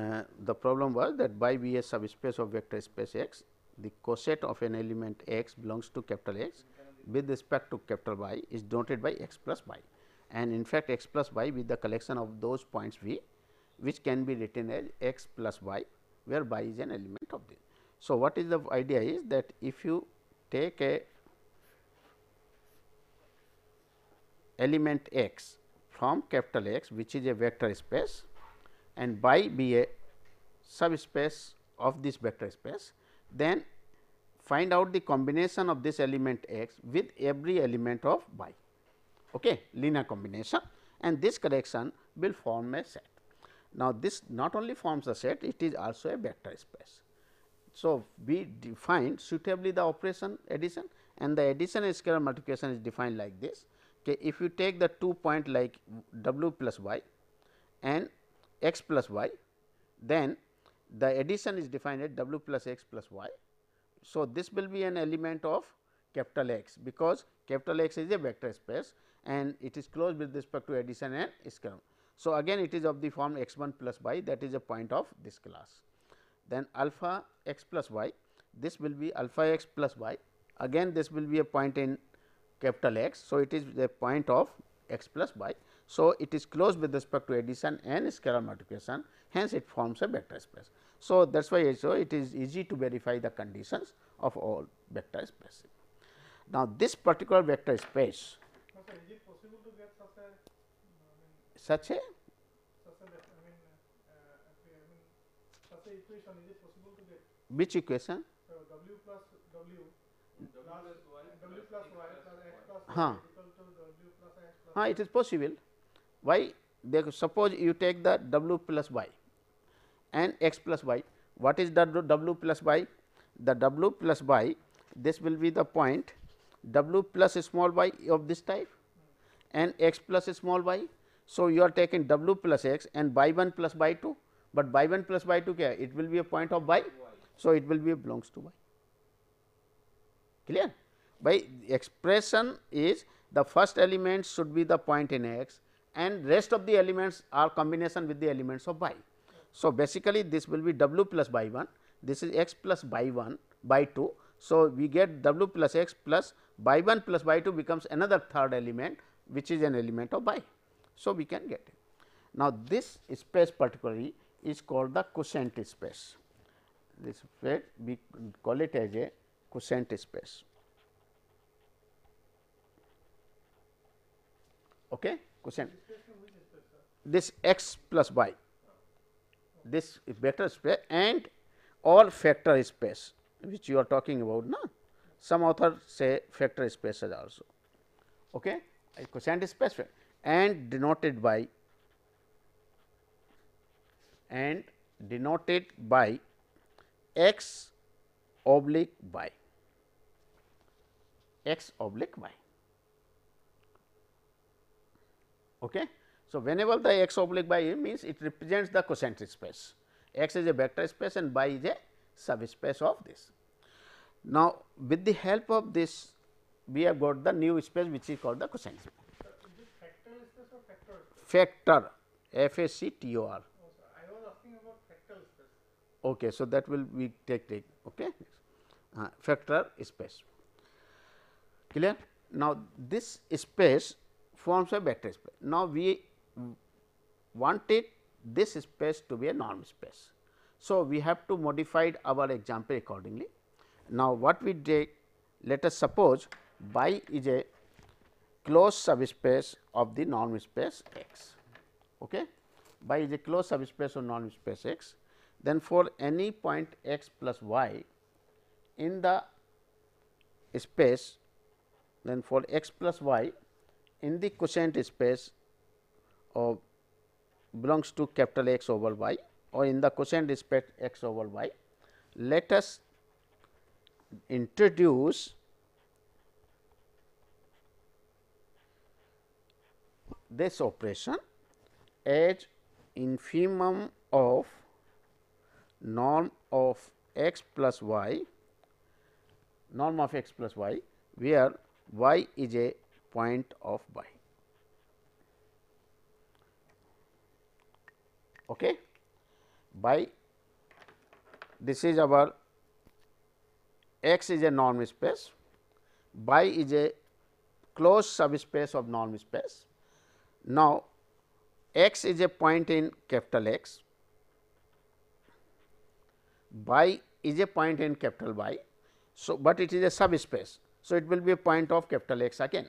Uh, the problem was that by V a a subspace of vector space X, the coset of an element X belongs to capital X with respect to capital Y is denoted by X plus Y. And in fact, X plus Y with the collection of those points V which can be written as X plus Y where Y is an element of this. So, what is the idea is that if you take a element X from capital X which is a vector space and by be a subspace of this vector space, then find out the combination of this element x with every element of y, okay, linear combination and this correction will form a set. Now, this not only forms a set, it is also a vector space. So, we define suitably the operation addition and the addition and scalar multiplication is defined like this. Okay, if you take the two point like w plus y and x plus y then the addition is defined at w plus x plus y. So, this will be an element of capital X because capital X is a vector space and it is closed with respect to addition and scalar. So, again it is of the form x 1 plus y that is a point of this class. Then alpha x plus y this will be alpha x plus y again this will be a point in capital X. So, it is a point of x plus y so, it is closed with respect to addition and scalar multiplication hence it forms a vector space. So, that is why so it is easy to verify the conditions of all vector spaces. Now, this particular vector space is it possible to get such a, I such a such a I mean, uh, I mean, such a equation is it possible to get which equation w plus w, w plus y w plus y huh. huh, it is possible y they suppose you take the w plus y and x plus y. What is the w plus y? The w plus y this will be the point w plus small y of this type and x plus small y. So, you are taking w plus x and y 1 plus y 2, but y 1 plus y 2 kya? it will be a point of y. So, it will be belongs to y clear by expression is the first element should be the point in x and rest of the elements are combination with the elements of y. So, basically this will be w plus y 1, this is x plus y 1 by 2. So, we get w plus x plus y 1 plus y 2 becomes another third element which is an element of y. So, we can get it. Now, this space particularly is called the quotient space. This space we call it as a quotient space. Okay question this x plus y this vector space and all factor space which you are talking about na some author say factor spaces also okay quotient space and denoted by and denoted by x oblique y x oblique y Okay. So, whenever the x oblique by a means it represents the concentric space, x is a vector space and y is a subspace of this. Now, with the help of this we have got the new space which is called the concentric. Factor F A C T O R. Okay, so that will be take take okay uh, factor space. Clear? Now this space forms a vector space. Now, we wanted this space to be a norm space. So, we have to modify our example accordingly. Now, what we did let us suppose y is a closed subspace of the norm space x. Okay? y is a closed subspace of norm space x. Then for any point x plus y in the space then for x plus y in the quotient space of belongs to capital X over Y or in the quotient respect X over Y. Let us introduce this operation as infimum of norm of x plus y norm of x plus y where y is a point of by, Okay. By this is our X is a norm space, by is a closed subspace of norm space. Now, X is a point in capital X. By is a point in capital Y. So, but it is a subspace. So, it will be a point of capital X again.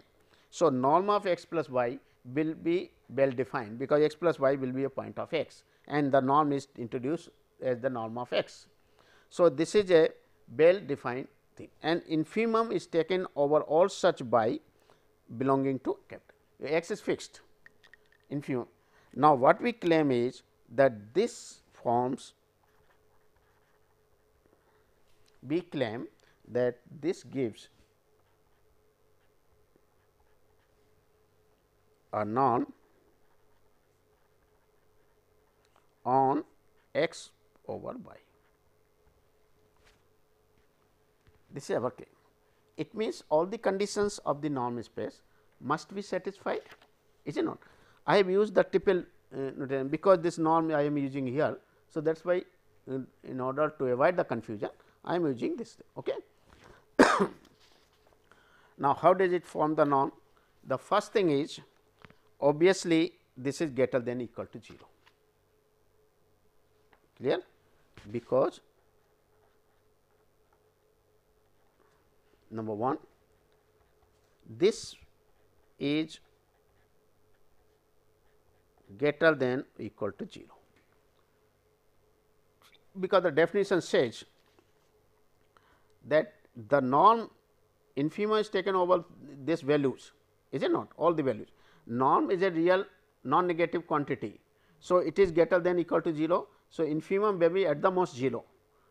So, norm of x plus y will be well defined because x plus y will be a point of x and the norm is introduced as the norm of x. So, this is a well defined thing and infimum is taken over all such y belonging to capital x is fixed infimum. Now, what we claim is that this forms we claim that this gives a non on x over y. This is our claim. It means all the conditions of the norm space must be satisfied, is it not? I have used the triple uh, because this norm I am using here. So, that is why in, uh, in order to avoid the confusion I am using this thing. Okay. now, how does it form the norm? The first thing is obviously this is greater than equal to 0 clear because number 1 this is greater than equal to 0 because the definition says that the norm infima is taken over this values is it not all the values norm is a real non-negative quantity. So, it is greater than equal to 0. So, infimum may be at the most 0,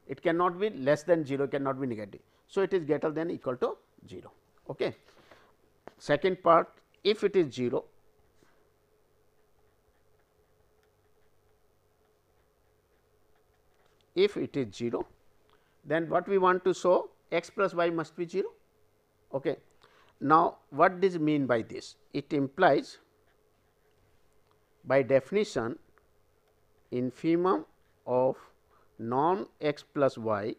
it cannot be less than 0, cannot be negative. So, it is greater than equal to 0. Okay. Second part if it is 0, if it is 0, then what we want to show x plus y must be 0. Okay. Now, what does mean by this? It implies by definition infimum of non x plus y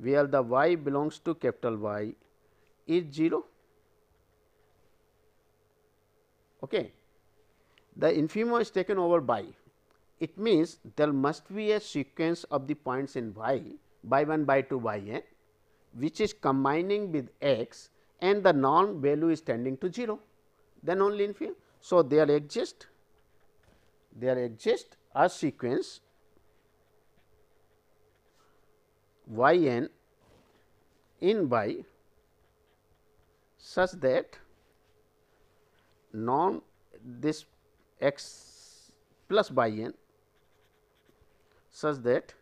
where the y belongs to capital Y is 0. Okay. The infimum is taken over by it means there must be a sequence of the points in y by 1 by 2 by n which is combining with x and the norm value is tending to 0, then only in So, there exist there exist a sequence y n in by such that norm this x plus y n such that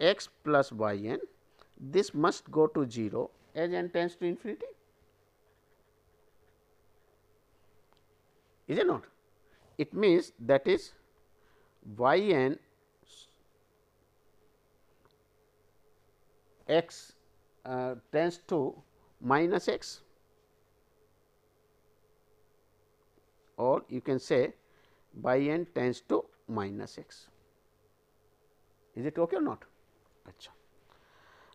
x plus y n this must go to 0 as n tends to infinity is it not? It means that is y n x uh, tends to minus x or you can say by n tends to minus x. Is it okay or not? Achha.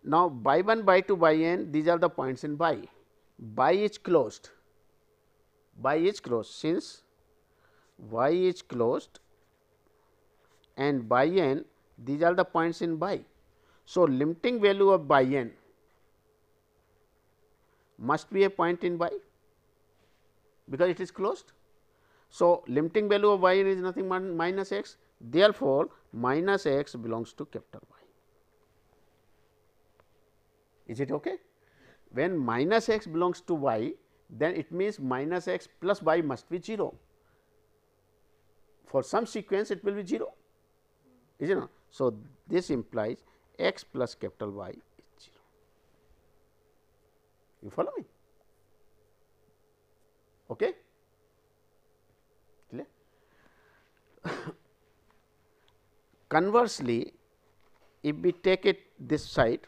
Now, by 1, by 2, by n these are the points in y. By is closed y is closed since y is closed and by n these are the points in y. So, limiting value of by n must be a point in y because it is closed. So, limiting value of y n is nothing but minus x therefore, minus x belongs to capital Y. Is it okay? When minus x belongs to y, then it means minus x plus y must be 0. For some sequence it will be 0, is it not? So, this implies x plus capital Y is 0. You follow me? Okay? Clear? Conversely, if we take it this side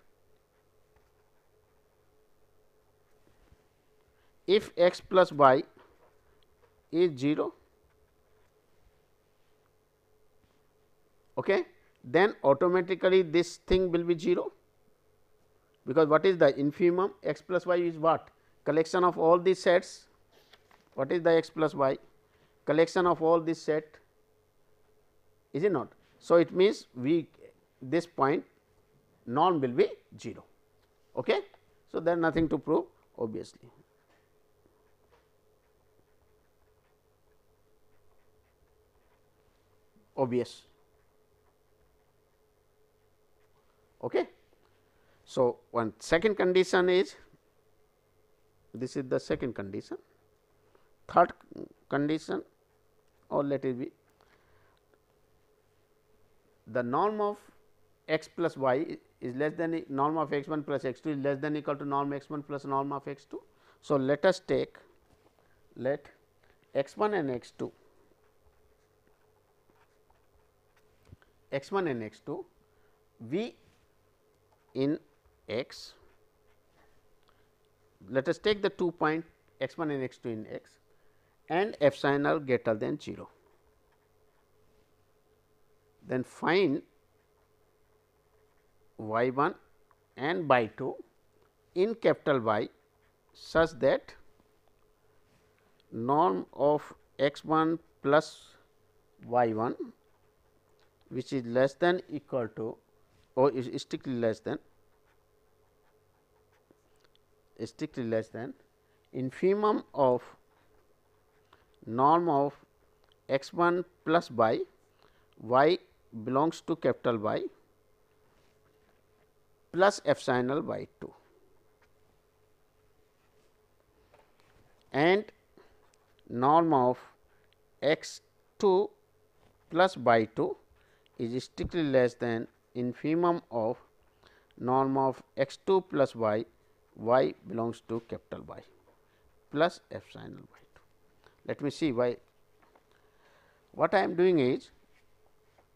if x plus y is 0 okay, then automatically this thing will be 0 because what is the infimum x plus y is what collection of all these sets what is the x plus y collection of all this set is it not. So, it means we this point norm will be 0. Okay? So, there's nothing to prove obviously. obvious. Okay. So, one second condition is this is the second condition, third condition or let it be the norm of x plus y is less than norm of x 1 plus x 2 is less than equal to norm x 1 plus norm of x 2. So, let us take let x 1 and x 2 x 1 and x 2 v in x let us take the two point x 1 and x 2 in x and epsilon greater than 0. Then find y 1 and y 2 in capital Y such that norm of x 1 plus y 1 which is less than equal to or is strictly less than strictly less than infimum of norm of x 1 plus y y belongs to capital Y plus epsilon y 2 and norm of x 2 plus y 2 is strictly less than infimum of norm of x 2 plus y, y belongs to capital Y plus epsilon y 2. Let me see why. What I am doing is,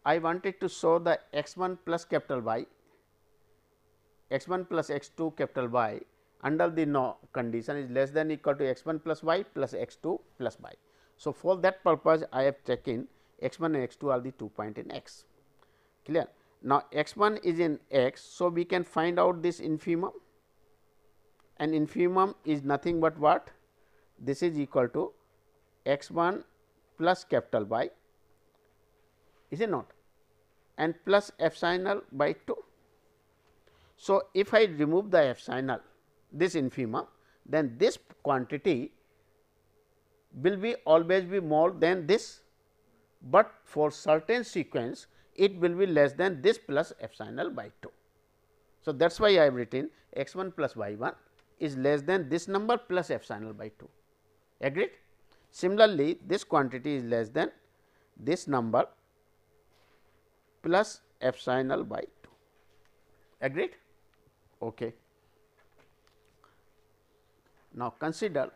I wanted to show the x 1 plus capital Y, x 1 plus x 2 capital Y under the no condition is less than equal to x 1 plus y plus x 2 plus y. So, for that purpose I have taken x 1 and x 2 are the two point in x clear. Now, x 1 is in x. So, we can find out this infimum and infimum is nothing but what this is equal to x 1 plus capital Y is it not and plus epsilon by 2. So, if I remove the epsilon this infimum then this quantity will be always be more than this, but for certain sequence it will be less than this plus epsilon by 2. So, that is why I have written x 1 plus y 1 is less than this number plus epsilon by 2 agreed. Similarly, this quantity is less than this number plus epsilon by 2 agreed. Okay. Now, consider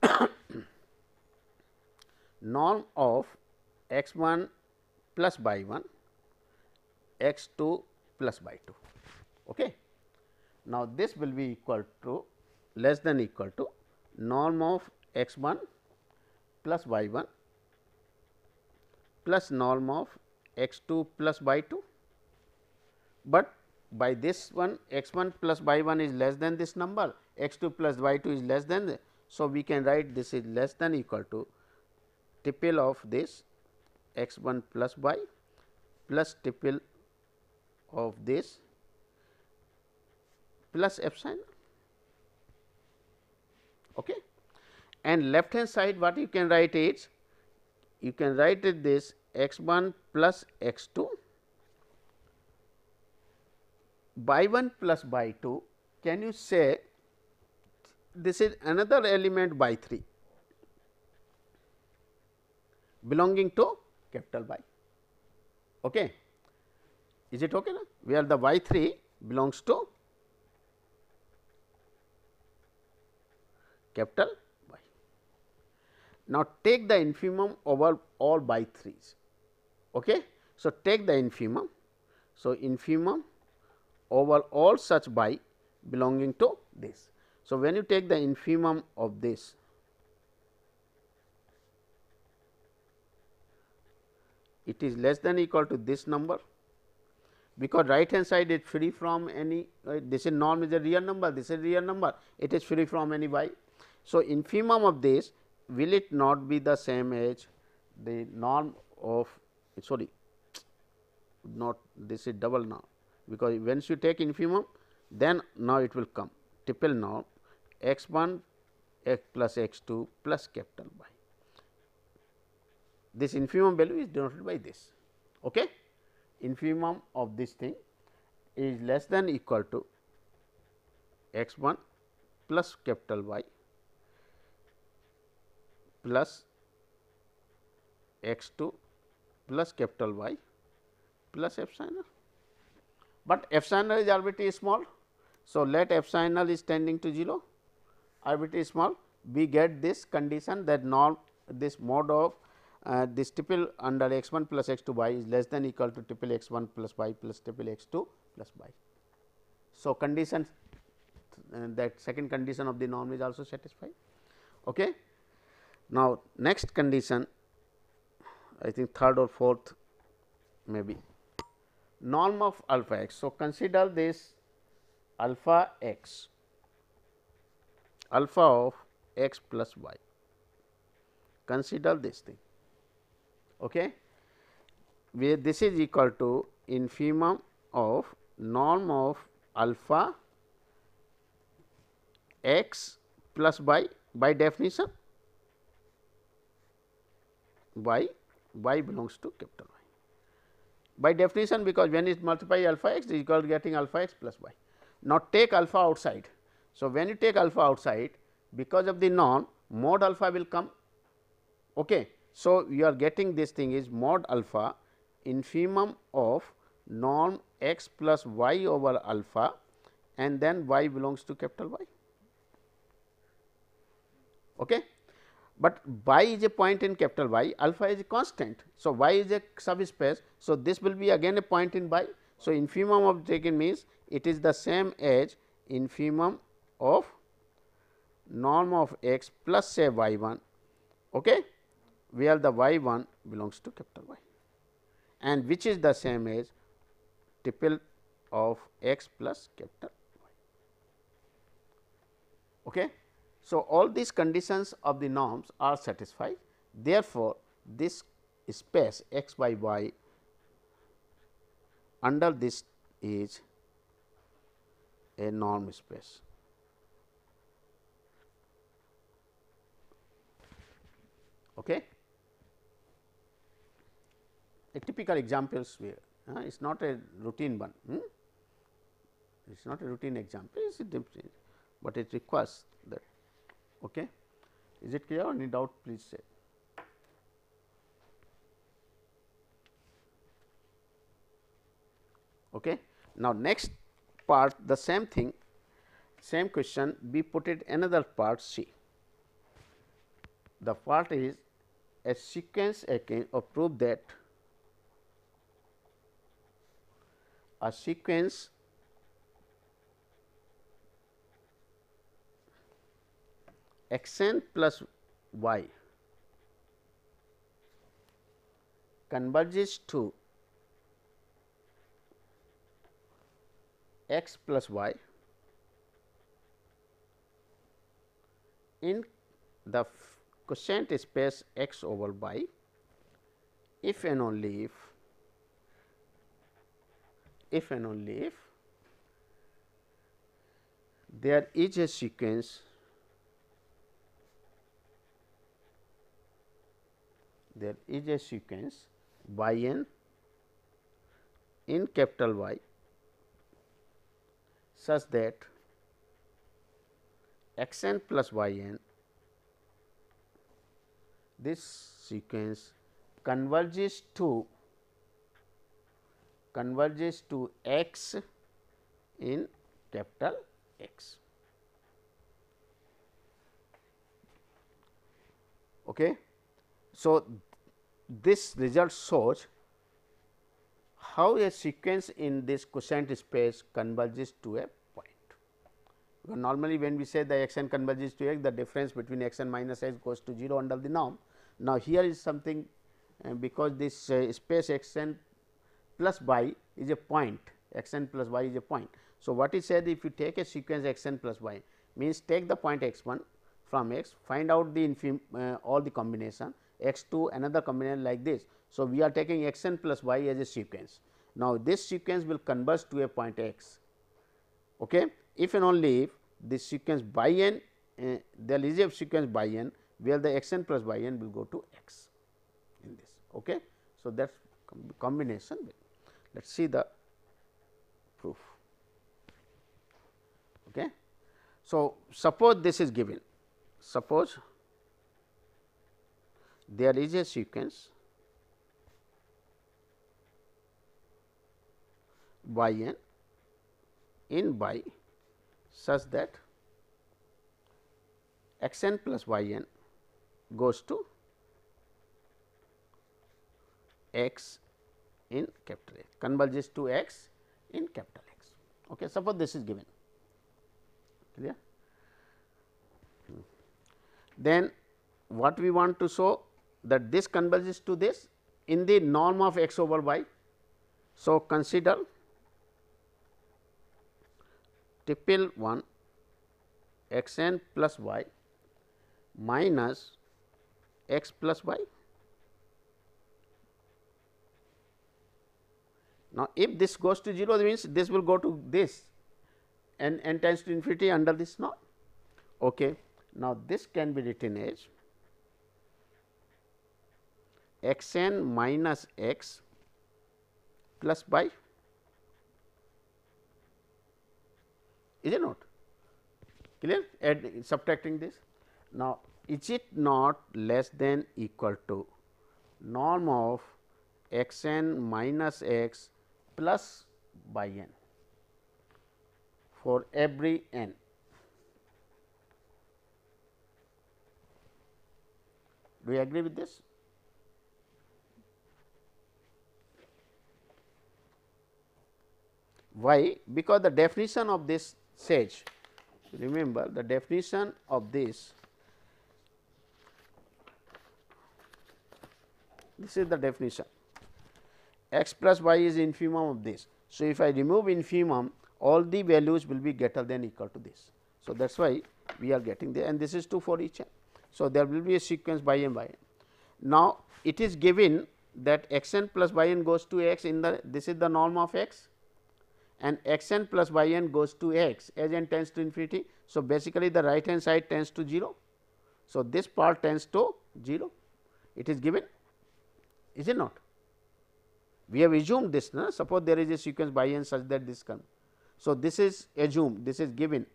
norm of x 1 plus by 1, x 2 plus by 2. Okay. Now, this will be equal to less than equal to norm of x 1 plus y 1 plus norm of x 2 plus by 2, but by this one x 1 plus y 1 is less than this number x 2 plus y 2 is less than the. So, we can write this is less than equal to triple of this x 1 plus y plus triple of this plus epsilon. Okay. And left hand side what you can write is you can write it this x 1 plus x 2 by 1 plus by 2 can you say this is another element by 3 belonging to capital Y. Okay. Is it okay? Na? Where the Y 3 belongs to capital Y. Now, take the infimum over all Y 3s. Okay. So, take the infimum. So, infimum over all such Y belonging to this. So, when you take the infimum of this, it is less than equal to this number because right hand side is free from any uh, this is norm is a real number this is real number it is free from any y. So, infimum of this will it not be the same as the norm of sorry not this is double norm because once you take infimum then now it will come triple norm x 1 x plus x 2 plus capital y this infimum value is denoted by this. Okay? Infimum of this thing is less than equal to x 1 plus capital Y plus x 2 plus capital Y plus epsilon. But epsilon is arbitrarily small. So, let epsilon is tending to 0 arbitrarily small we get this condition that norm this mode of uh, this triple under x 1 plus x 2 y is less than equal to triple x 1 plus y plus triple x 2 plus y. So, condition uh, that second condition of the norm is also satisfied. Okay. Now, next condition I think third or fourth maybe norm of alpha x. So, consider this alpha x alpha of x plus y consider this thing okay, where this is equal to infimum of norm of alpha x plus y by definition y y belongs to capital Y. By definition because when it multiply alpha x is equal to getting alpha x plus y. Now, take alpha outside. So, when you take alpha outside because of the norm mod alpha will come okay. So, you are getting this thing is mod alpha infimum of norm x plus y over alpha and then y belongs to capital Y. Okay? But y is a point in capital Y, alpha is a constant. So, y is a subspace. So, this will be again a point in y. So, infimum of taken means it is the same as infimum of norm of x plus say y 1. Okay? where the y 1 belongs to capital Y and which is the same as triple of x plus capital Y. Okay. So, all these conditions of the norms are satisfied therefore, this space x by y under this is a norm space. Okay a typical examples we uh, it is not a routine one. Hmm? It is not a routine example, it is but it requires that. Okay. Is it clear? Any doubt, please say. Okay. Now, next part the same thing same question We put it another part C. The part is a sequence I can prove that a sequence x n plus y converges to x plus y in the quotient space x over y if and only if if and only if there is a sequence there is a sequence y n in capital Y such that x n plus y n this sequence converges to converges to x in capital X. Okay. So, this result shows how a sequence in this quotient space converges to a point. Because normally, when we say the x n converges to x, the difference between x n minus x goes to 0 under the norm. Now, here is something uh, because this uh, space x n plus y is a point x n plus y is a point. So, what is said if you take a sequence x n plus y means take the point x 1 from x find out the uh, all the combination x 2 another combination like this. So, we are taking x n plus y as a sequence. Now, this sequence will converge to a point x okay. if and only if this sequence by n uh, there is a sequence by n where the x n plus y n will go to x in this. Okay. So, that is combination let us see the proof. Okay. So, suppose this is given, suppose there is a sequence by n in by such that x n plus y n goes to x in capital X converges to x in capital X. Okay. Suppose this is given clear. Hmm. Then what we want to show that this converges to this in the norm of x over y. So, consider triple 1 x n plus y minus x plus y Now, if this goes to 0 that means this will go to this and n tends to infinity under this norm. Okay. Now, this can be written as x n minus x plus by is it not clear Add, subtracting this. Now, is it not less than equal to norm of x n minus x plus by n for every n. Do you agree with this? Why? Because the definition of this sage, remember the definition of this, this is the definition x plus y is infimum of this. So, if I remove infimum all the values will be greater than equal to this. So, that is why we are getting there and this is true for each n. So, there will be a sequence by n by n. Now, it is given that x n plus y n goes to x in the this is the norm of x and x n plus y n goes to x as n tends to infinity. So, basically the right hand side tends to 0. So, this part tends to 0 it is given is it not we have assumed this, suppose there is a sequence by n such that this comes. So, this is assumed, this is given.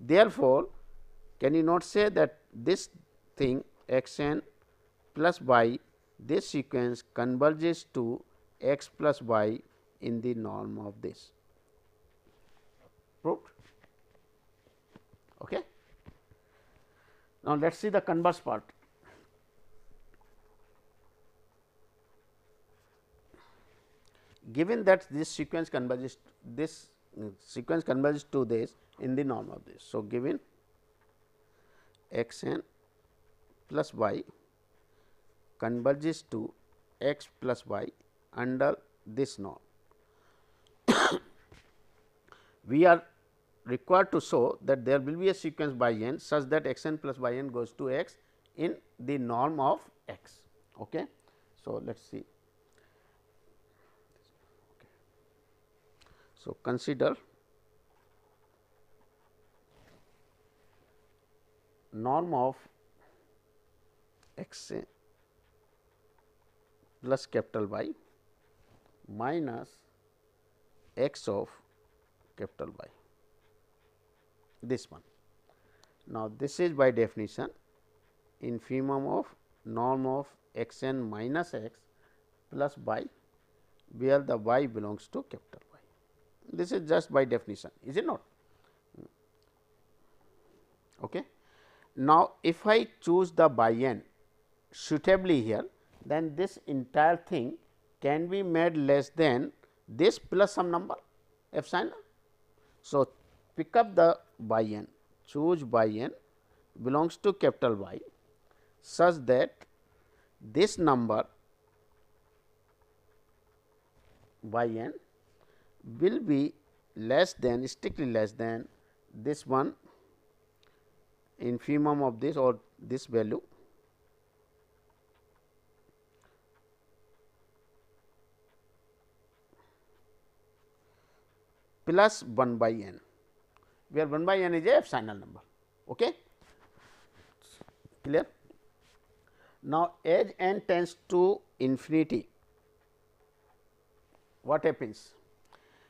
Therefore, can you not say that this thing x n plus y this sequence converges to x plus y in the norm of this. Proved? Okay. Now, let us see the converse part. given that this sequence converges this uh, sequence converges to this in the norm of this. So, given x n plus y converges to x plus y under this norm. we are required to show that there will be a sequence by n such that x n plus y n goes to x in the norm of x. Okay. So, let us see. So, consider norm of x plus capital Y minus x of capital Y this one. Now, this is by definition infimum of norm of x n minus x plus y where the y belongs to capital this is just by definition is it not. Okay. Now, if I choose the by n suitably here then this entire thing can be made less than this plus some number epsilon. So, pick up the by n. choose by n belongs to capital Y such that this number by n will be less than strictly less than this one infimum of this or this value plus 1 by n where 1 by n is a epsilon number. Okay? Clear? Now, as n tends to infinity, what happens?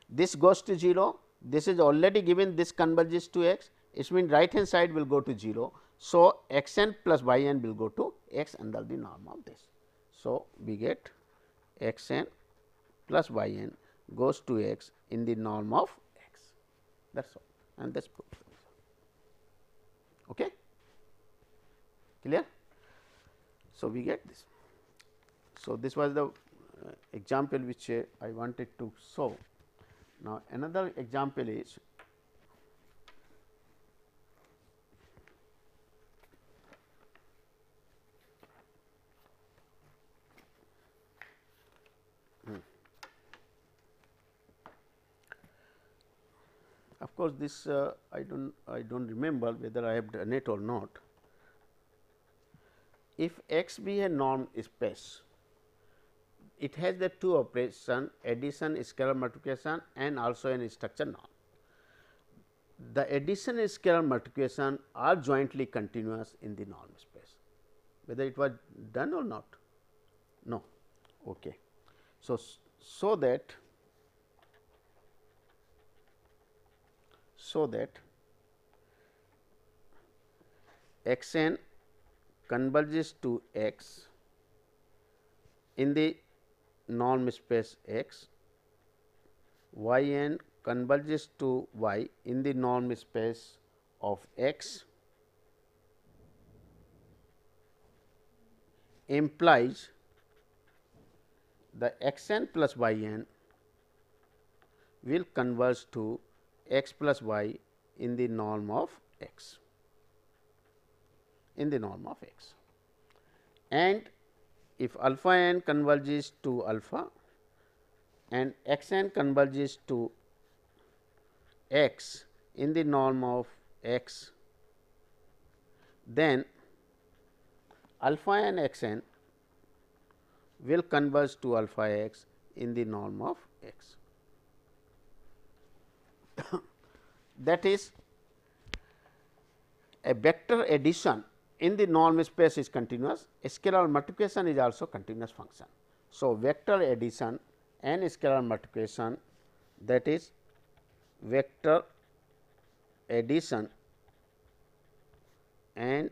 this goes to 0, this is already given this converges to x, it means right hand side will go to 0. So, x n plus y n will go to x under the norm of this. So, we get x n plus y n goes to x in the norm of x that is all and that is proof. Okay? Clear? So, we get this. So, this was the uh, example which uh, I wanted to show. Now, another example is hmm. of course, this uh, I do not I do not remember whether I have done it or not. If x be a norm space it has the two operation addition scalar multiplication and also an structure norm. The addition scalar multiplication are jointly continuous in the norm space, whether it was done or not. No. Okay. So, so that so that x n converges to x in the norm space x, y n converges to y in the norm space of x implies the x n plus y n will converge to x plus y in the norm of x in the norm of x and if alpha n converges to alpha and x n converges to x in the norm of x, then alpha n x n will converge to alpha x in the norm of x. that is a vector addition in the norm space is continuous, scalar multiplication is also continuous function. So, vector addition and scalar multiplication that is vector addition and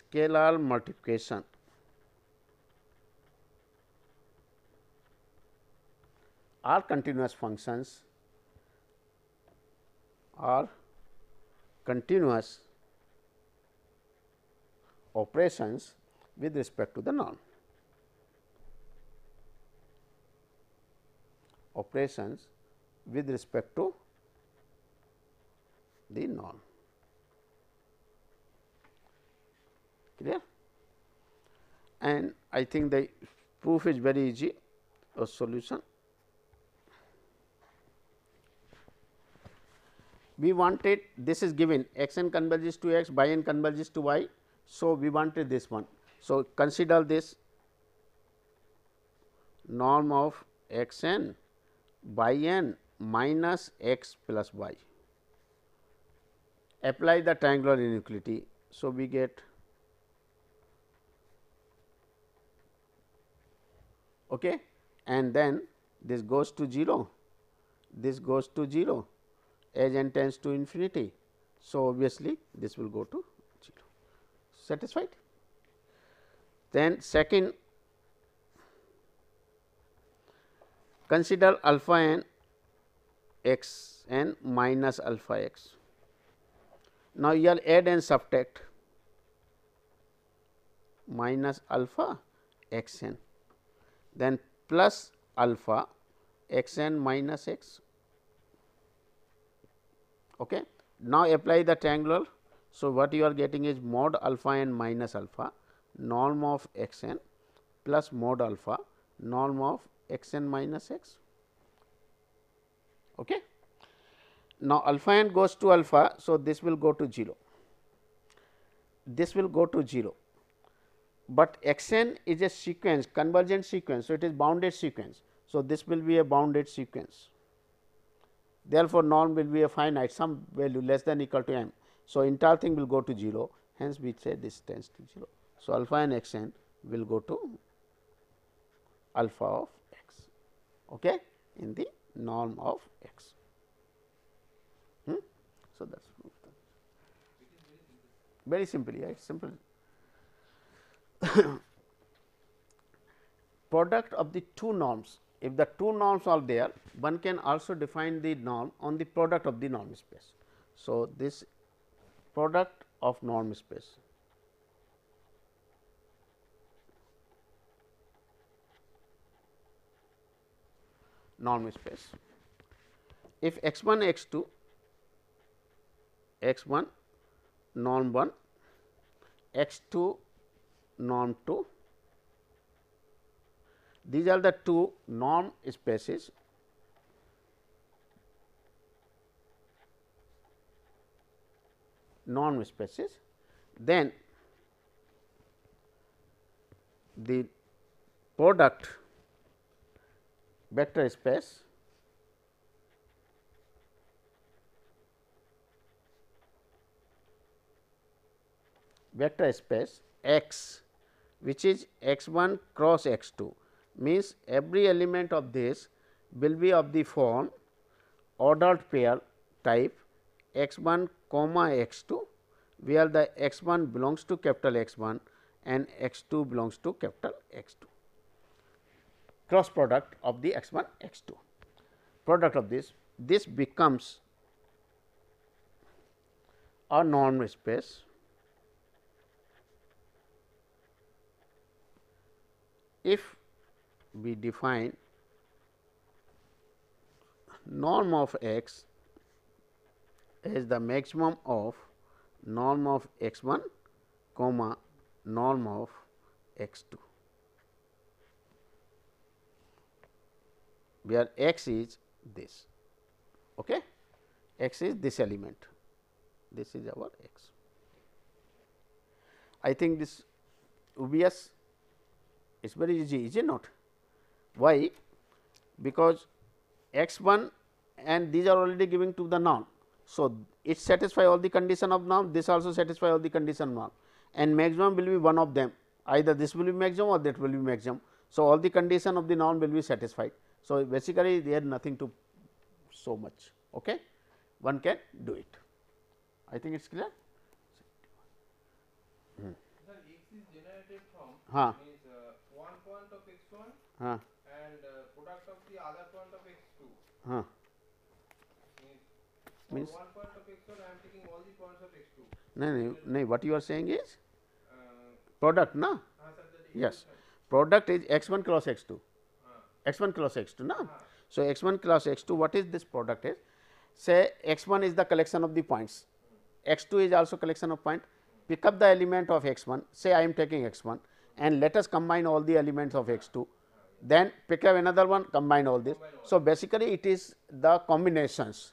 scalar multiplication are continuous functions are continuous operations with respect to the norm. operations with respect to the norm. Clear? And I think the proof is very easy a solution. We wanted this is given x n converges to x, y n converges to y so, we wanted this one. So, consider this norm of x n by n minus x plus y. Apply the triangular inequality. So, we get okay, and then this goes to 0, this goes to 0 as n tends to infinity. So, obviously, this will go to satisfied. Then second consider alpha n x n minus alpha x. Now, you will add and subtract minus alpha x n then plus alpha x n minus x. Okay. Now, apply the triangular so, what you are getting is mod alpha and minus alpha norm of x n plus mod alpha norm of x n minus x. Okay. Now, alpha n goes to alpha. So, this will go to 0, this will go to 0, but x n is a sequence convergent sequence. So, it is bounded sequence. So, this will be a bounded sequence. Therefore, norm will be a finite some value less than equal to m. So, entire thing will go to 0 hence we say this tends to 0. So, alpha and x n will go to alpha of x okay, in the norm of x. Hmm? So, that is very simply right simple product of the two norms if the two norms are there one can also define the norm on the product of the norm space. So, this product of norm space. norm space. If x 1 x 2 x 1 norm 1 x 2 norm 2 these are the two norm spaces Non spaces, then the product vector space vector space x which is x 1 cross x 2 means every element of this will be of the form ordered pair type x 1 comma x 2 where the x 1 belongs to capital X 1 and x 2 belongs to capital X 2 cross product of the x 1 x 2 product of this this becomes a norm space if we define norm of x is the maximum of norm of x 1 comma norm of x 2, where x is this, okay? x is this element, this is our x. I think this obvious is very easy, is it not? Why? Because x 1 and these are already giving to the norm so, it satisfy all the condition of norm this also satisfy all the condition norm and maximum will be one of them either this will be maximum or that will be maximum. So, all the condition of the norm will be satisfied. So, basically there is nothing to so much okay. one can do it. I think it is clear. Sir, x is generated from huh. means uh, one point of x 1 huh. and uh, product of the other point of x 2. Huh means no, no, no, what you are saying is uh, product na ah, yes product is x1 cross x2 ah. x1 cross x2 na ah. so x1 cross x2 what is this product is say x1 is the collection of the points x2 is also collection of point pick up the element of x1 say i am taking x1 and let us combine all the elements of x2 then pick up another one combine all this so basically it is the combinations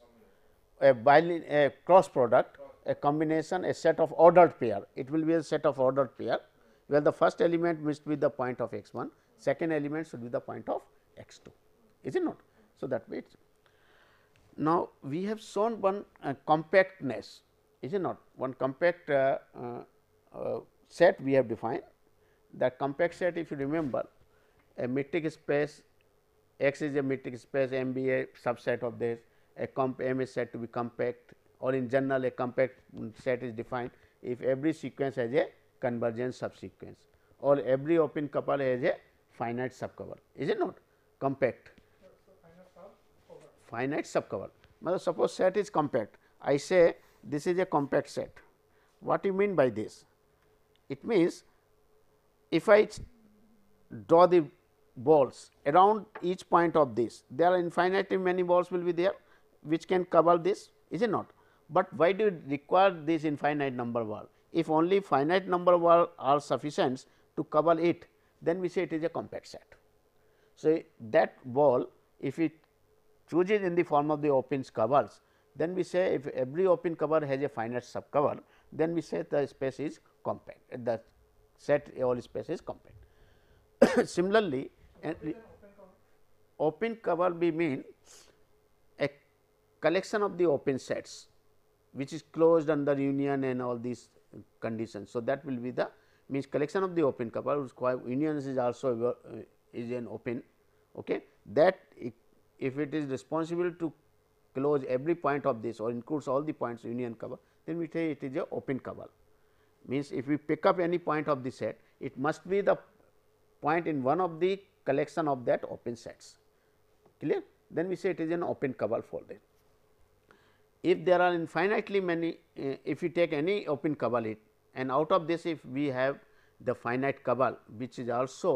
a, a cross product, a combination, a set of ordered pair. It will be a set of ordered pair, where the first element must be the point of x 1, second element should be the point of x 2, is it not? So, that means. Now, we have shown one uh, compactness, is it not? One compact uh, uh, uh set we have defined. That compact set, if you remember, a metric space, X is a metric space, M be a subset of this, a comp M is said to be compact or in general a compact set is defined if every sequence has a convergent subsequence or every open couple has a finite subcover is it not compact finite subcover matlab suppose set is compact i say this is a compact set what you mean by this it means if i draw the balls around each point of this there are infinitely many balls will be there which can cover this is it not. But why do you require this infinite number wall? If only finite number wall are sufficient to cover it then we say it is a compact set. So, that wall if it chooses in the form of the open covers then we say if every open cover has a finite sub cover then we say the space is compact the set all space is compact. Similarly, open cover we mean collection of the open sets which is closed under union and all these conditions. So, that will be the means collection of the open couple union is also uh, is an open okay. that if it is responsible to close every point of this or includes all the points union cover, then we say it is a open cover. means if we pick up any point of the set it must be the point in one of the collection of that open sets clear then we say it is an open cover for if there are infinitely many uh, if you take any open cabal and out of this if we have the finite cabal which is also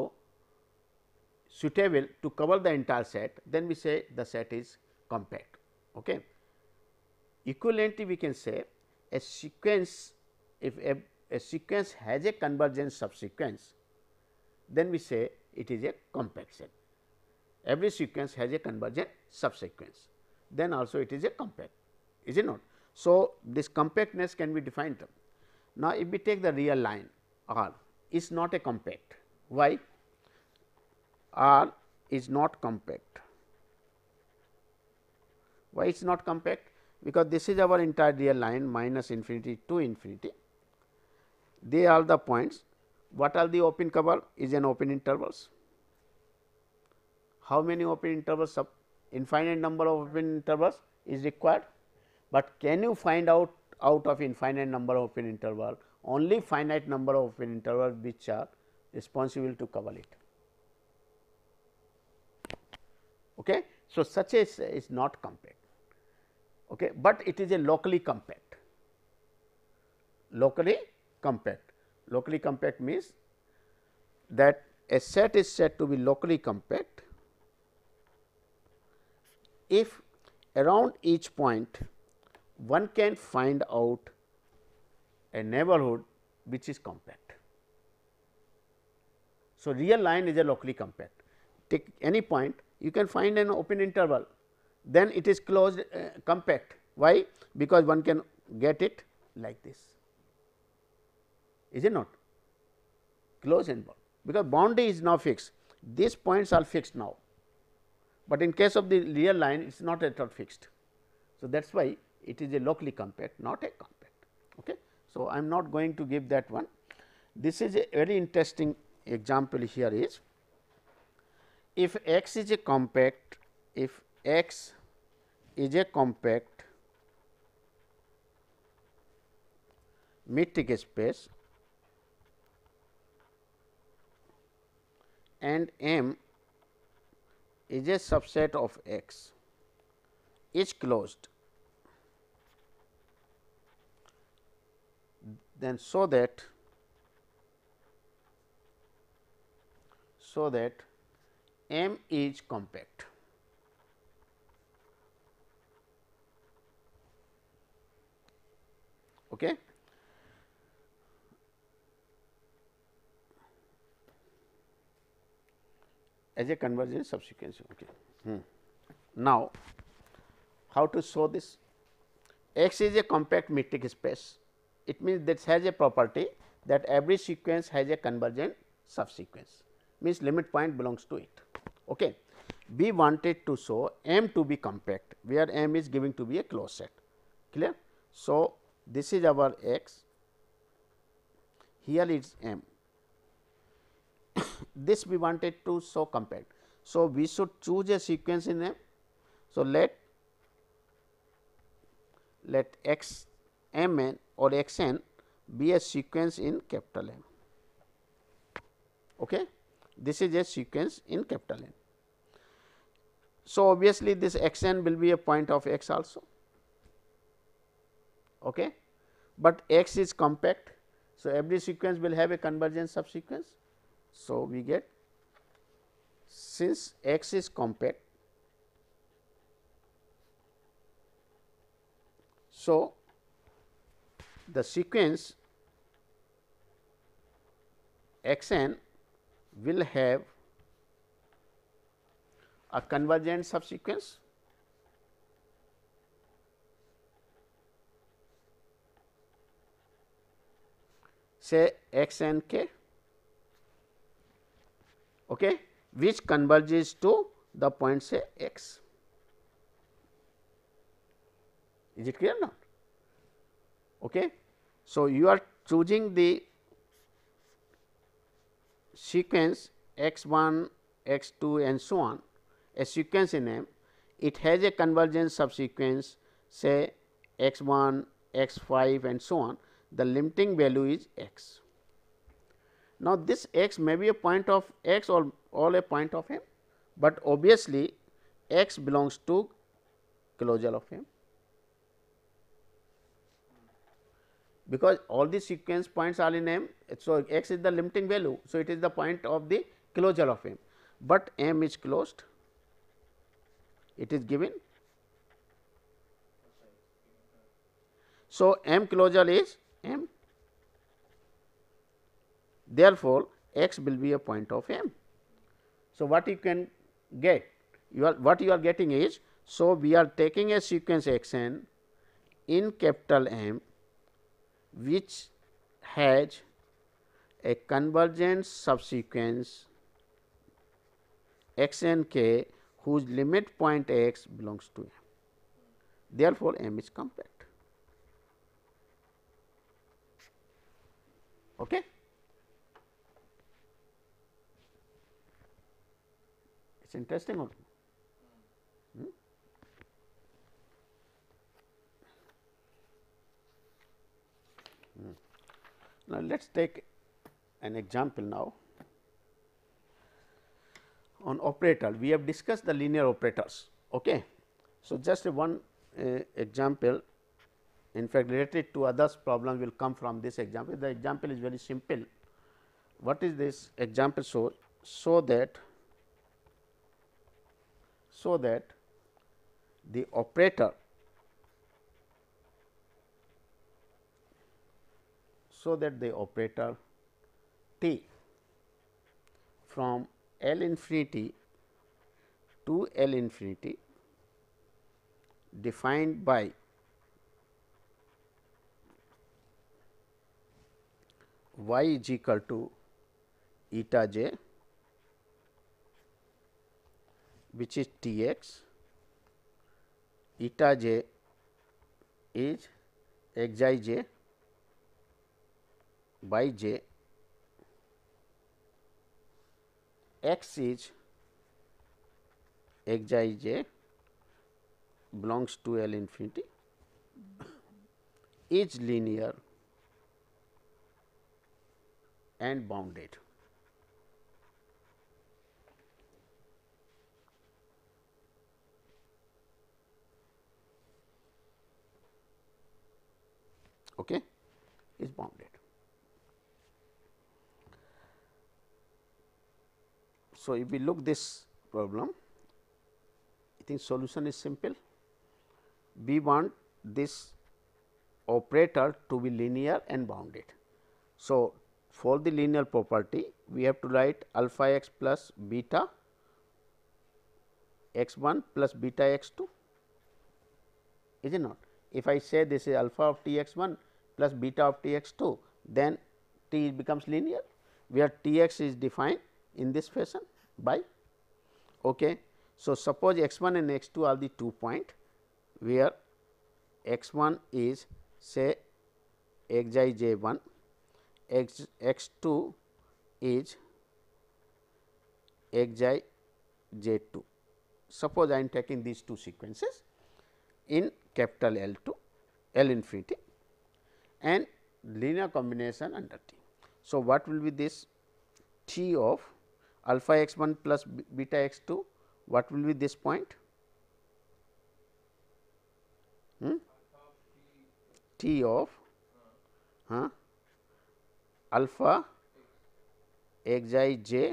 suitable to cover the entire set then we say the set is compact. Okay. Equivalently we can say a sequence if a, a sequence has a convergence subsequence then we say it is a compact set. Every sequence has a convergent subsequence then also it is a compact is it not. So, this compactness can be defined. Now, if we take the real line R is not a compact, why? R is not compact. Why it is not compact? Because this is our entire real line minus infinity to infinity. They are the points. What are the open cover? Is an open intervals. How many open intervals? Infinite number of open intervals is required but can you find out out of infinite number of open interval only finite number of open interval which are responsible to it? Okay. So, such a is not compact, okay, but it is a locally compact, locally compact. Locally compact means that a set is said to be locally compact if around each point one can find out a neighborhood which is compact. So, real line is a locally compact. Take any point you can find an open interval, then it is closed uh, compact. Why? Because one can get it like this, is it not? Closed and bound, because boundary is now fixed. These points are fixed now, but in case of the real line, it is not at all fixed. So, that is why it is a locally compact not a compact. Okay. So, I am not going to give that one. This is a very interesting example here is if x is a compact if x is a compact metric space and M is a subset of X is closed then so that so that M is compact. Okay. as a convergence subsequence. Okay. Hmm. Now, how to show this? X is a compact metric space it means that has a property that every sequence has a convergent subsequence means limit point belongs to it. Okay. We wanted to show M to be compact where M is giving to be a closed set clear. So, this is our X here is M this we wanted to show compact. So, we should choose a sequence in M. So, let let x m n or x n be a sequence in capital M. Okay? This is a sequence in capital M. So, obviously, this x n will be a point of x also, okay? but x is compact. So, every sequence will have a convergence subsequence. So, we get since x is compact. So, the sequence x n will have a convergent subsequence say x n k okay, which converges to the point say x. Is it clear now? Okay. So, you are choosing the sequence x 1, x 2 and so on a sequence in M, it has a convergence subsequence say x 1, x 5 and so on the limiting value is x. Now, this x may be a point of x or all a point of M, but obviously, x belongs to closure of M. because all the sequence points are in m. So, x is the limiting value. So, it is the point of the closure of m, but m is closed it is given. So, m closure is m therefore, x will be a point of m. So, what you can get you are what you are getting is. So, we are taking a sequence x n in capital M which has a convergence subsequence x n k whose limit point x belongs to m. Therefore, m is compact. Okay. It's interesting. Now, let us take an example now on operator. We have discussed the linear operators. Okay. So, just one uh, example in fact related to others problems will come from this example. The example is very simple. What is this example show? So that so that the operator so that the operator t from L infinity to L infinity defined by y is equal to eta j which is T x, eta j is x i j by j x is xi belongs to L infinity is linear and bounded. Okay, is bounded. So, if we look this problem, I think solution is simple. We want this operator to be linear and bounded. So, for the linear property, we have to write alpha x plus beta x 1 plus beta x 2, is it not? If I say this is alpha of t x 1 plus beta of t x 2, then t becomes linear, where t x is defined in this fashion by okay. So, suppose x 1 and x 2 are the two point where x 1 is say x i j 1, x x 2 is x i j 2. Suppose I am taking these two sequences in capital L 2 L infinity and linear combination under T. So, what will be this T of alpha x 1 plus beta x 2 what will be this point? Hmm? T of huh, alpha x i j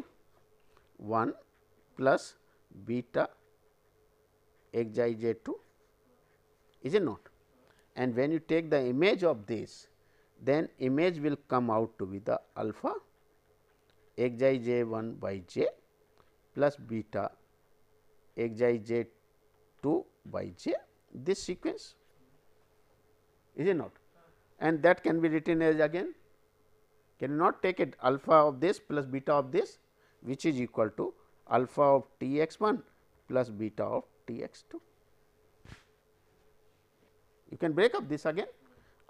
1 plus beta x i j 2 is it not? And when you take the image of this then image will come out to be the alpha x i j 1 by j plus beta x i j j 2 by j this sequence is it not and that can be written as again can not take it alpha of this plus beta of this which is equal to alpha of t x 1 plus beta of t x 2. You can break up this again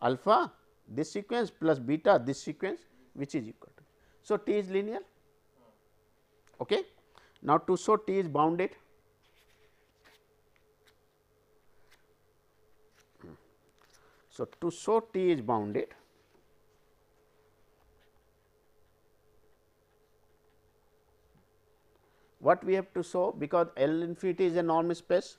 alpha this sequence plus beta this sequence which is equal to so, T is linear. Okay. Now, to show T is bounded, so to show T is bounded, what we have to show because L infinity is a norm space.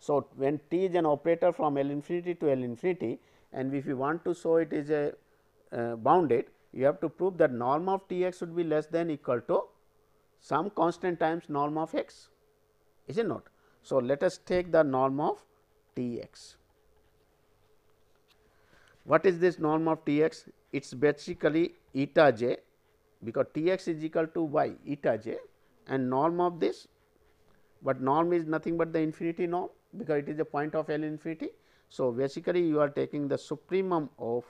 So, when T is an operator from L infinity to L infinity and if we want to show it is a uh, bounded, you have to prove that norm of T x should be less than equal to some constant times norm of x is it not. So, let us take the norm of T x. What is this norm of T x? It is basically eta j because T x is equal to y eta j and norm of this, but norm is nothing but the infinity norm because it is a point of L infinity. So, basically you are taking the supremum of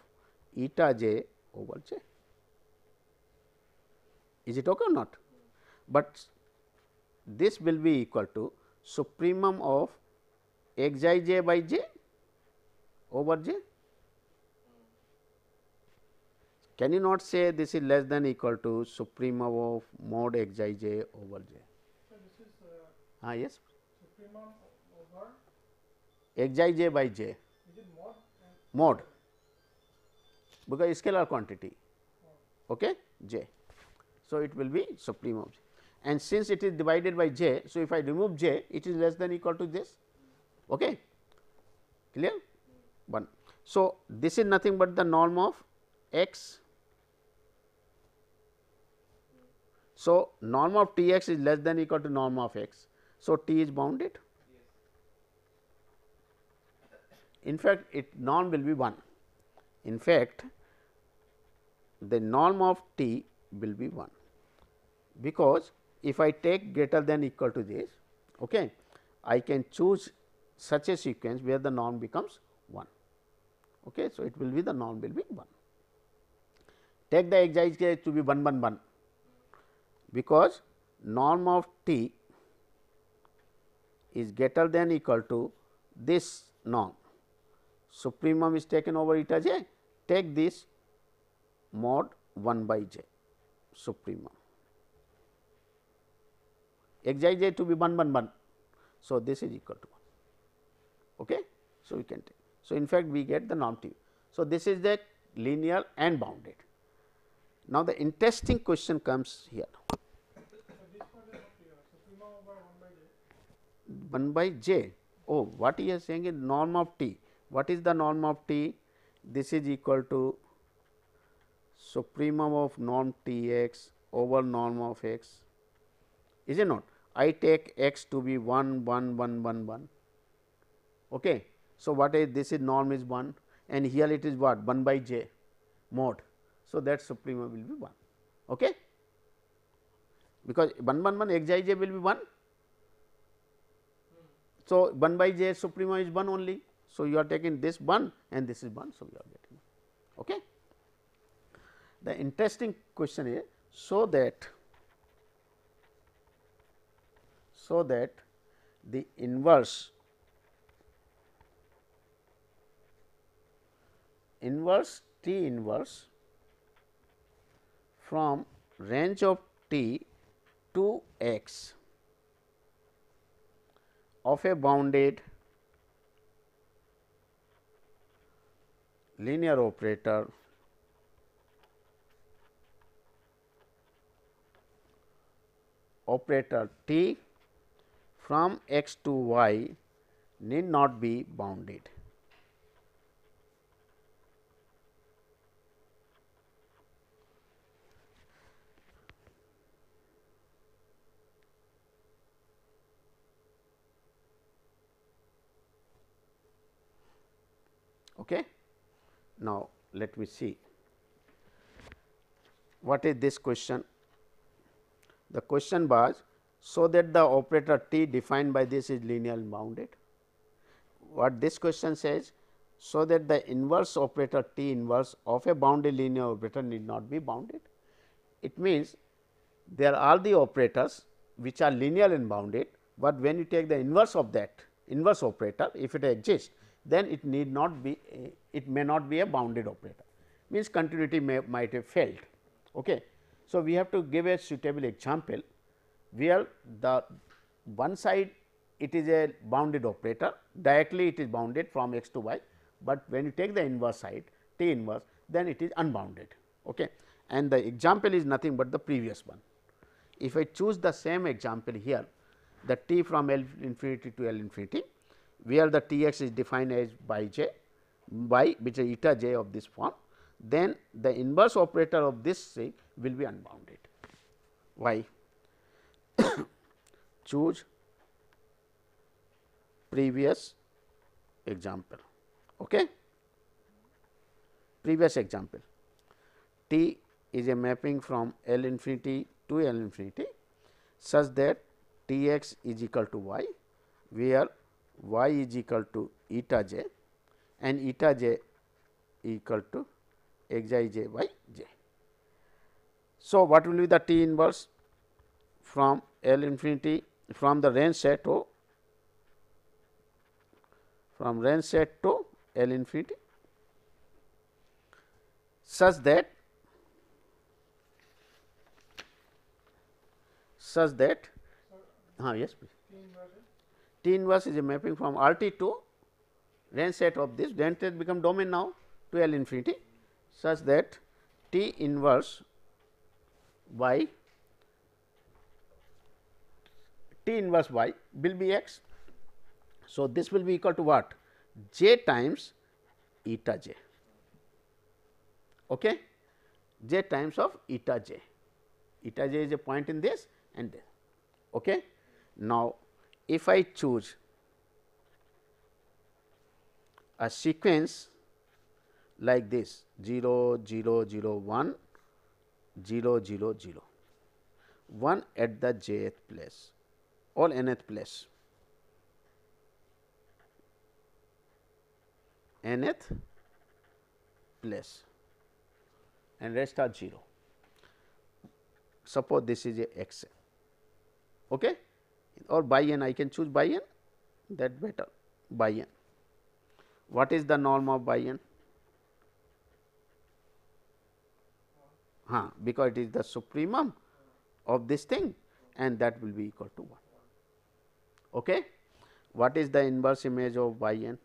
eta j over j. Is it okay or not? But this will be equal to supremum of x i j by j over j. Can you not say this is less than equal to supremum of mod x i j over j? So, this is uh, ah, yes. Supremum over x i j by j. Mod because scalar quantity. Okay, j. So, it will be supreme object and since it is divided by j. So, if I remove j it is less than equal to this ok clear 1. So, this is nothing but the norm of x. So, norm of T x is less than equal to norm of x. So, T is bounded in fact, it norm will be 1. In fact, the norm of T will be 1 because if I take greater than equal to this, okay, I can choose such a sequence where the norm becomes 1. Okay, so, it will be the norm will be 1. Take the exercise case to be 1 1 1 because norm of t is greater than equal to this norm. Supremum is taken over eta j, take this mod 1 by j supremum xij to be 1 1 1. So, this is equal to 1. Okay? So, we can take. So, in fact, we get the norm T. So, this is the linear and bounded. Now, the interesting question comes here. 1 by j. Oh, what he is saying is norm of t. What is the norm of t? This is equal to supremum of norm t x over norm of x, is it not? I take x to be 1 1 1 1 1. Okay. So, what is this is norm is 1 and here it is what 1 by j mode. So, that suprema will be 1 okay? because 1 1 1 x i j will be 1. So, 1 by j suprema is 1 only. So, you are taking this 1 and this is 1. So, you are getting 1. Okay? The interesting question is so that so that the inverse inverse T inverse from range of T to x of a bounded linear operator operator T from x to y need not be bounded. Okay. Now, let me see what is this question. The question was so that the operator t defined by this is linearly bounded. What this question says, so that the inverse operator t inverse of a bounded linear operator need not be bounded. It means, there are the operators which are linear and bounded, but when you take the inverse of that inverse operator if it exists, then it need not be it may not be a bounded operator means continuity may might have failed. Okay. So, we have to give a suitable example where the one side it is a bounded operator directly it is bounded from x to y, but when you take the inverse side t inverse then it is unbounded. Okay. And the example is nothing but the previous one. If I choose the same example here the t from L infinity to L infinity where the T x is defined as by j by which is eta j of this form then the inverse operator of this thing will be unbounded. Why? choose previous example. Okay? Previous example T is a mapping from L infinity to L infinity such that T x is equal to y, where y is equal to eta j and eta j equal to x i j by j. So, what will be the T inverse from L infinity from the range set to, from range set to L infinity such that such that yes please T inverse is a mapping from R T to range set of this range set become domain now to L infinity such that T inverse by T inverse y will be x. So, this will be equal to what? j times eta j, okay? j times of eta j, eta j is a point in this and this. Okay? Now, if I choose a sequence like this 0, 0, 0, 1, 0, 0, 0, 1 at the jth place all nth place nth place and rest are 0. Suppose this is a x okay? or by n I can choose by n that better by n. What is the norm of by n? Huh, because it is the supremum of this thing and that will be equal to 1. Okay? What is the inverse image of y n?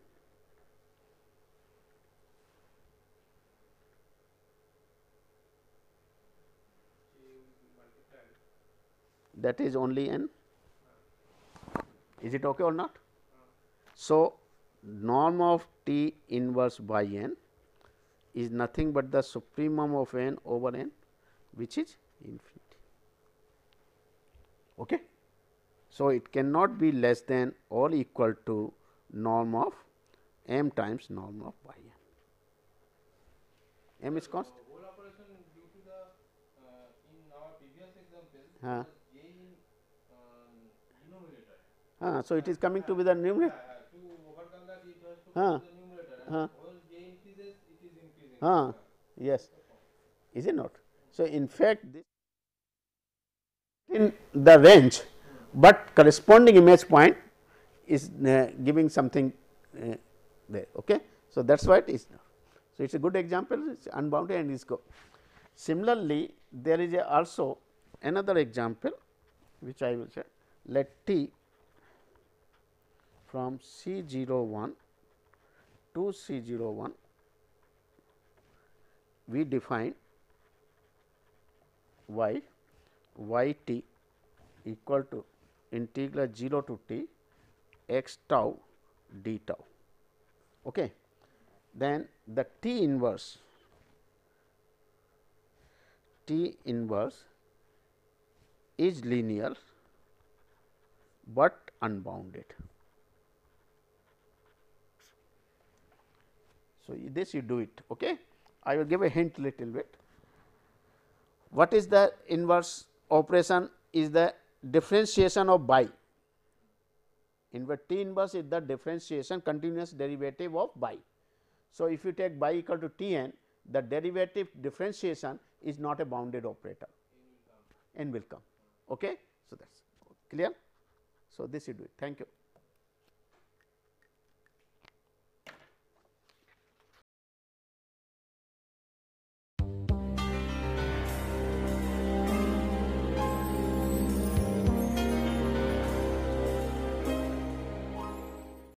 that is only n is it okay or not so norm of t inverse by n is nothing but the supremum of n over n which is infinity okay so, it cannot be less than or equal to norm of m times norm of y m. m is constant. Uh, um, so, it is coming to be the numerator. Uh, to overcome that, to be the numerator. Uh, yes. Is it not? So, in fact, in the range but corresponding image point is uh, giving something uh, there. Okay. So, that is why it is. So, it is a good example it is unbounded and is go. Similarly, there is also another example which I will say let t from C 0 1 to C 0 1 we define y y t equal to integral 0 to t x tau d tau. Okay. Then the t inverse t inverse is linear, but unbounded. So, this you do it. Okay. I will give a hint little bit. What is the inverse operation is the differentiation of by invert t inverse is the differentiation continuous derivative of by. So, if you take by equal to t n the derivative differentiation is not a bounded operator n will come. Okay? So, that is clear. So, this you do it. Thank you.